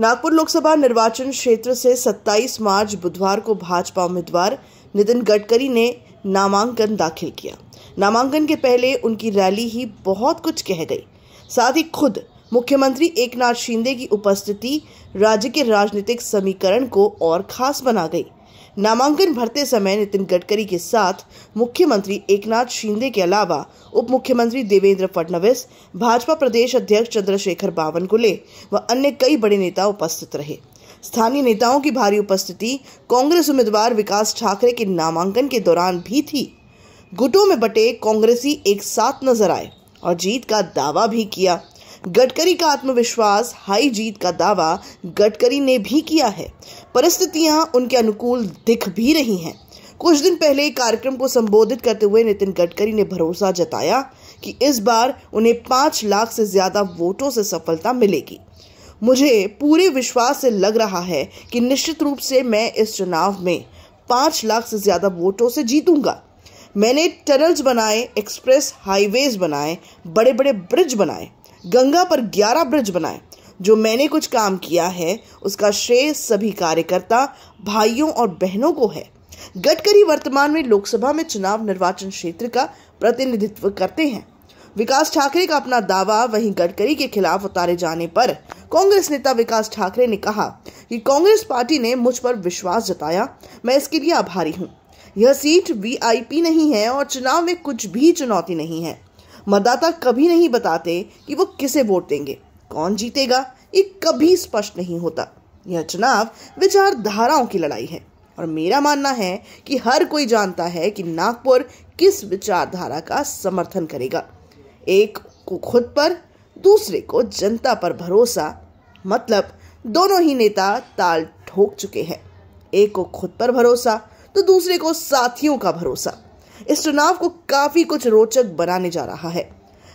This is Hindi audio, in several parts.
नागपुर लोकसभा निर्वाचन क्षेत्र से 27 मार्च बुधवार को भाजपा उम्मीदवार नितिन गडकरी ने नामांकन दाखिल किया नामांकन के पहले उनकी रैली ही बहुत कुछ कह गई साथ ही खुद मुख्यमंत्री एकनाथ शिंदे की उपस्थिति राज्य के राजनीतिक समीकरण को और खास बना गई नामांकन भरते समय नितिन गडकरी के साथ मुख्यमंत्री एकनाथ शिंदे के अलावा उप मुख्यमंत्री देवेंद्र फडणवीस भाजपा प्रदेश अध्यक्ष चंद्रशेखर बावनकुले व अन्य कई बड़े नेता उपस्थित रहे स्थानीय नेताओं की भारी उपस्थिति कांग्रेस उम्मीदवार विकास ठाकरे के नामांकन के दौरान भी थी गुटों में बटे कांग्रेसी एक साथ नजर आए और जीत का दावा भी किया गडकरी का आत्मविश्वास हाई जीत का दावा गडकरी ने भी किया है परिस्थितियां उनके अनुकूल दिख भी रही हैं कुछ दिन पहले कार्यक्रम को संबोधित करते हुए नितिन गडकरी ने भरोसा जताया कि इस बार उन्हें पाँच लाख से ज़्यादा वोटों से सफलता मिलेगी मुझे पूरे विश्वास से लग रहा है कि निश्चित रूप से मैं इस चुनाव में पाँच लाख से ज़्यादा वोटों से जीतूंगा मैंने टनल्स बनाए एक्सप्रेस हाईवेज बनाए बड़े बड़े ब्रिज बनाए गंगा पर ग्यारह ब्रिज बनाए जो मैंने कुछ काम किया है उसका श्रेय सभी कार्यकर्ता भाइयों और बहनों को है गडकरी वर्तमान में लोकसभा में चुनाव निर्वाचन क्षेत्र का प्रतिनिधित्व करते हैं विकास ठाकरे का अपना दावा वहीं गडकरी के खिलाफ उतारे जाने पर कांग्रेस नेता विकास ठाकरे ने कहा कि कांग्रेस पार्टी ने मुझ पर विश्वास जताया मैं इसके लिए आभारी हूं यह सीट वीआईपी नहीं है और चुनाव में कुछ भी चुनौती नहीं है मतदाता कभी नहीं बताते कि वो किसे वोट देंगे कौन जीतेगा ये कभी स्पष्ट नहीं होता यह चुनाव विचारधाराओं की लड़ाई है और मेरा मानना है कि हर कोई जानता है कि नागपुर किस विचारधारा का समर्थन करेगा एक को खुद पर दूसरे को जनता पर भरोसा मतलब दोनों ही नेता ताल ठोक चुके हैं एक को खुद पर भरोसा तो दूसरे को साथियों का भरोसा इस चुनाव को काफी कुछ रोचक बनाने जा रहा है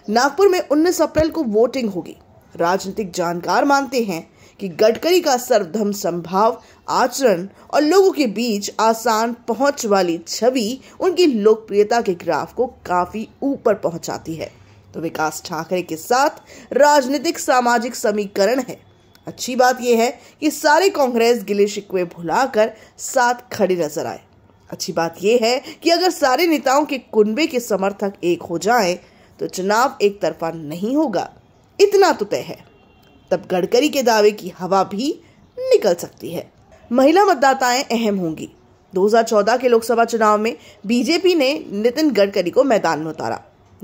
नागपुर में 19 अप्रैल को वोटिंग होगी राजनीतिक जानकार मानते हैं कि गडकरी का सर्वधर्म संभाव आचरण और लोगों के बीच आसान पहुंच वाली छवि उनकी लोकप्रियता के ग्राफ को काफी ऊपर पहुंचाती है तो विकास ठाकरे के साथ राजनीतिक सामाजिक समीकरण है अच्छी बात यह है कि सारे कांग्रेस गिले शिकवे भुलाकर साथ खड़े नजर आए अच्छी बात यह है कि अगर सारे नेताओं के कुंबे के समर्थक एक हो जाएं तो चुनाव एक तरफा नहीं होगा इतना तो तय है तब गडकरी के दावे की हवा भी निकल सकती है महिला मतदाताएं अहम होंगी 2014 के लोकसभा चुनाव में बीजेपी ने नितिन गडकरी को मैदान में उतारा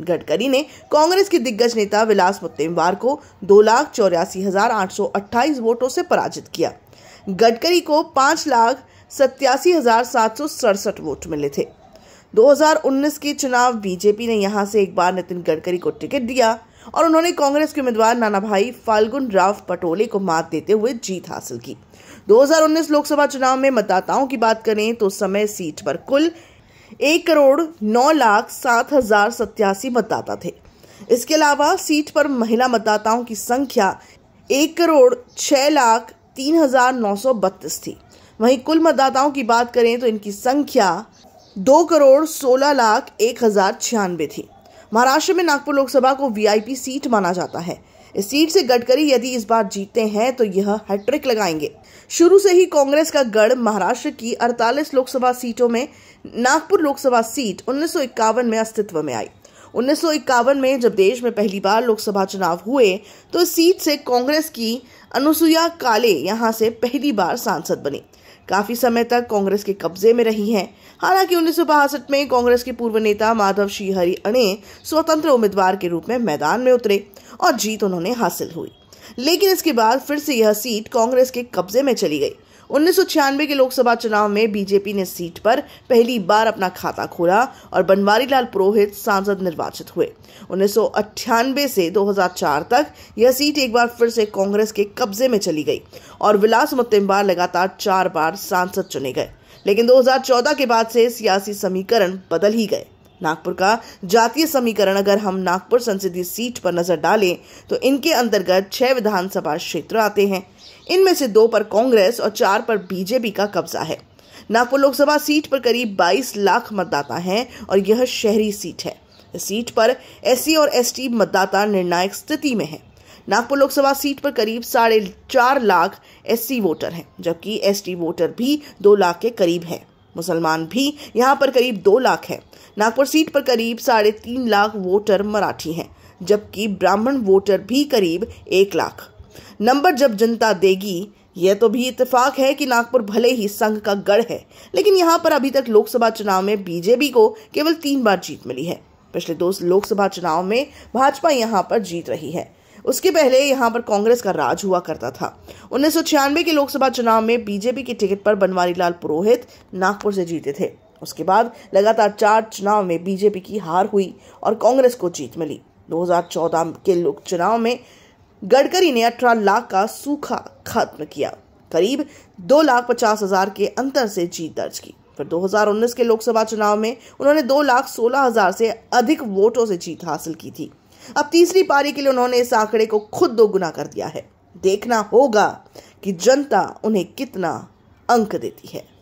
गडकरी ने कांग्रेस के दिग्गज नेता विलास मुत्तेमवार को दो लाख चौरासी हजार आठ सौ अट्ठाईस वोटों से पराजित किया गडकरी को पांच लाख सत्यासी हजार सात सौ सड़सठ वोट मिले थे 2019 के चुनाव बीजेपी ने यहां से एक बार नितिन गडकरी को टिकट दिया और उन्होंने कांग्रेस के उम्मीदवार नाना भाई फाल्गुन राव पटोले को मात देते हुए जीत हासिल की 2019 लोकसभा चुनाव में मतदाताओं की बात करें तो समय सीट पर कुल एक करोड़ नौ लाख सात हजार सत्यासी मतदाता थे इसके अलावा सीट पर महिला मतदाताओं की संख्या एक करोड़ छह लाख तीन हजार नौ सौ बत्तीस थी वहीं कुल मतदाताओं की बात करें तो इनकी संख्या दो करोड़ सोलह लाख एक हजार छियानवे थी महाराष्ट्र में नागपुर लोकसभा को वीआईपी सीट माना जाता है इस सीट से गडकरी यदि इस बार जीतते हैं तो यह हैट्रिक लगाएंगे शुरू से ही कांग्रेस का गढ़ महाराष्ट्र की 48 लोकसभा सीटों में नागपुर लोकसभा सीट उन्नीस में अस्तित्व में आई उन्नीस में जब देश में पहली बार लोकसभा चुनाव हुए तो इस सीट से कांग्रेस की अनुसुईया काले यहाँ से पहली बार सांसद बनी काफी समय तक कांग्रेस के कब्जे में रही हैं हालांकि उन्नीस में कांग्रेस के पूर्व नेता माधव श्रीहरि अणे स्वतंत्र उम्मीदवार के रूप में मैदान में उतरे और जीत उन्होंने हासिल हुई लेकिन इसके बाद फिर से यह सीट कांग्रेस के कब्जे में चली गई उन्नीस के लोकसभा चुनाव में बीजेपी ने सीट पर पहली बार अपना खाता खोला और बनवारी लाल पुरोहित सांसद निर्वाचित हुए उन्नीस से 2004 तक यह सीट एक बार फिर से कांग्रेस के कब्जे में चली गई और विलास मुतिम्बार लगातार चार बार सांसद चुने गए लेकिन 2014 के बाद से सियासी समीकरण बदल ही गए नागपुर का जातीय समीकरण अगर हम नागपुर संसदीय सीट पर नजर डालें तो इनके अंतर्गत छह विधानसभा क्षेत्र आते हैं इनमें से दो पर कांग्रेस और चार पर बीजेपी का कब्जा है नागपुर लोकसभा सीट पर करीब 22 लाख मतदाता हैं और यह शहरी सीट है इस सीट पर एस और एस मतदाता निर्णायक स्थिति में है नागपुर लोकसभा सीट पर करीब साढ़े चार लाख एस वोटर हैं जबकि एस वोटर भी दो लाख के करीब हैं मुसलमान भी यहाँ पर करीब दो लाख हैं नागपुर सीट पर करीब साढ़े तीन लाख वोटर मराठी हैं जबकि ब्राह्मण वोटर भी करीब एक लाख नंबर जब जनता देगी यह तो भी इतफाक है कि नागपुर भले ही संघ का गढ़ है लेकिन यहाँ पर अभी तक लोकसभा चुनाव में बीजेपी को केवल तीन बार जीत मिली है पिछले दो लोकसभा चुनाव में भाजपा यहाँ पर जीत रही है उसके पहले यहाँ पर कांग्रेस का राज हुआ करता था उन्नीस के लोकसभा चुनाव में बीजेपी की टिकट पर बनवारी लाल पुरोहित नागपुर से जीते थे उसके बाद लगातार चार चुनाव में बीजेपी की हार हुई और कांग्रेस को जीत मिली 2014 के लोक चुनाव में गडकरी ने अठारह लाख का सूखा खत्म किया करीब दो लाख पचास हजार के अंतर से जीत दर्ज की फिर 2019 के लोकसभा चुनाव में उन्होंने दो लाख सोलह हजार से अधिक वोटों से जीत हासिल की थी अब तीसरी पारी के लिए उन्होंने इस आंकड़े को खुद दोगुना कर दिया है देखना होगा कि जनता उन्हें कितना अंक देती है